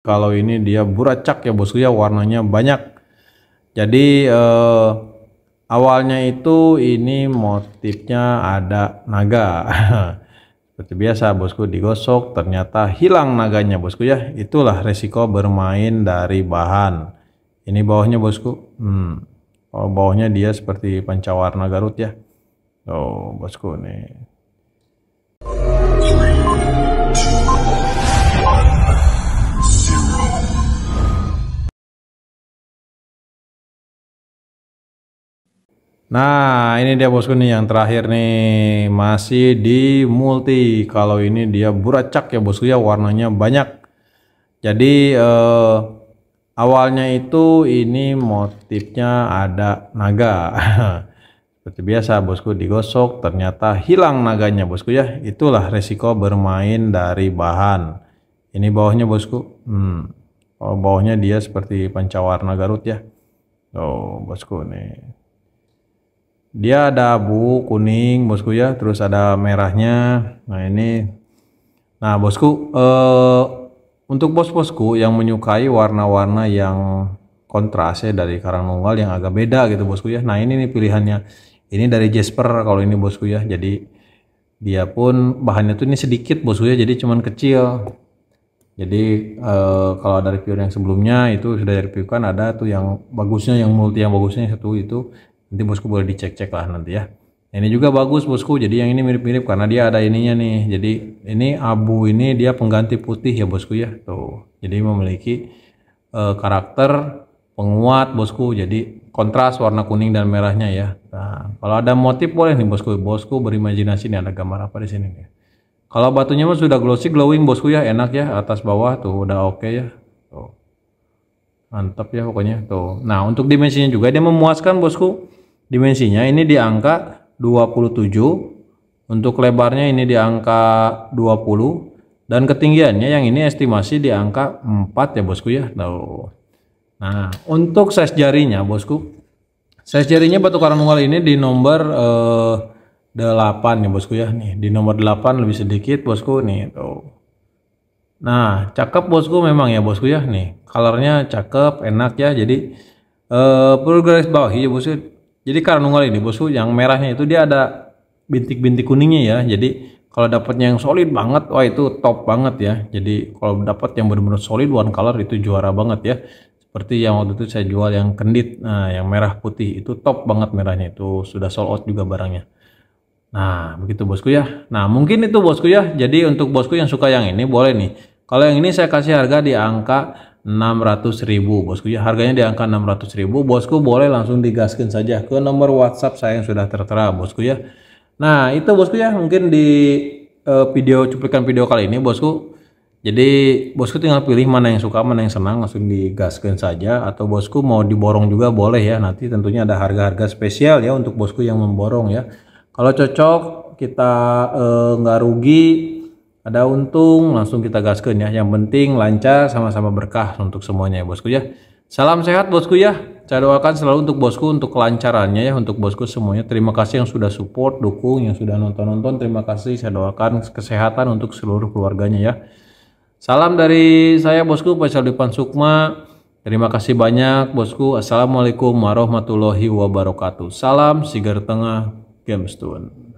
kalau ini dia buracak ya bosku ya warnanya banyak jadi eh, awalnya itu ini motifnya ada naga seperti biasa bosku digosok ternyata hilang naganya bosku ya itulah resiko bermain dari bahan ini bawahnya bosku hmm. oh, bawahnya dia seperti pancawarna garut ya oh bosku nih Nah, ini dia bosku nih yang terakhir nih, masih di multi. Kalau ini dia buracak ya bosku ya, warnanya banyak. Jadi eh, awalnya itu ini motifnya ada naga. Seperti biasa bosku digosok, ternyata hilang naganya bosku ya. Itulah resiko bermain dari bahan. Ini bawahnya bosku. Hmm. Oh, bawahnya dia seperti pancawarna Garut ya. Oh, bosku nih dia ada abu kuning bosku ya terus ada merahnya nah ini nah bosku eh, untuk bos-bosku yang menyukai warna-warna yang kontras ya dari karang nunggal yang agak beda gitu bosku ya nah ini nih pilihannya ini dari Jasper kalau ini bosku ya jadi dia pun bahannya tuh ini sedikit bosku ya jadi cuman kecil jadi eh, kalau ada review yang sebelumnya itu sudah direviewkan ada tuh yang bagusnya yang multi yang bagusnya satu itu Nanti bosku boleh dicek-cek lah nanti ya. Ini juga bagus bosku. Jadi yang ini mirip-mirip karena dia ada ininya nih. Jadi ini abu ini dia pengganti putih ya bosku ya. Tuh. Jadi memiliki uh, karakter penguat bosku. Jadi kontras warna kuning dan merahnya ya. Nah, kalau ada motif boleh nih bosku. Bosku berimajinasi nih ada gambar apa di sini nih. Kalau batunya pun sudah glossy glowing bosku ya enak ya atas bawah tuh udah oke okay ya. Tuh. Mantap ya pokoknya tuh. Nah, untuk dimensinya juga dia memuaskan bosku dimensinya ini di angka 27 untuk lebarnya ini di angka 20 dan ketinggiannya yang ini estimasi di angka 4 ya bosku ya nah untuk size jarinya bosku size jarinya batu karang Mongol ini di nomor eh, 8 ya bosku ya nih di nomor 8 lebih sedikit bosku nih tuh Nah, cakep bosku memang ya bosku ya nih. Colornya cakep, enak ya. Jadi eh uh, bawah ya bosku jadi karena karnungal ini bosku yang merahnya itu dia ada bintik-bintik kuningnya ya. Jadi kalau dapatnya yang solid banget, wah itu top banget ya. Jadi kalau dapat yang benar-benar solid one color itu juara banget ya. Seperti yang waktu itu saya jual yang kendit, nah yang merah putih itu top banget merahnya itu sudah sold out juga barangnya. Nah begitu bosku ya. Nah mungkin itu bosku ya. Jadi untuk bosku yang suka yang ini boleh nih. Kalau yang ini saya kasih harga di angka 600 ribu bosku ya harganya di angka 600 ribu bosku boleh langsung digaskan saja ke nomor WhatsApp saya yang sudah tertera bosku ya nah itu bosku ya mungkin di uh, video cuplikan video kali ini bosku jadi bosku tinggal pilih mana yang suka mana yang senang langsung digaskan saja atau bosku mau diborong juga boleh ya nanti tentunya ada harga-harga spesial ya untuk bosku yang memborong ya kalau cocok kita eh, nggak uh, rugi ada untung langsung kita gaskan ya. Yang penting lancar sama-sama berkah untuk semuanya ya bosku ya. Salam sehat bosku ya. Saya doakan selalu untuk bosku untuk kelancarannya ya untuk bosku semuanya. Terima kasih yang sudah support, dukung, yang sudah nonton-nonton. Terima kasih. Saya doakan kesehatan untuk seluruh keluarganya ya. Salam dari saya bosku Faisal Dipan Sukma. Terima kasih banyak bosku. Assalamualaikum warahmatullahi wabarakatuh. Salam Sigar Tengah stone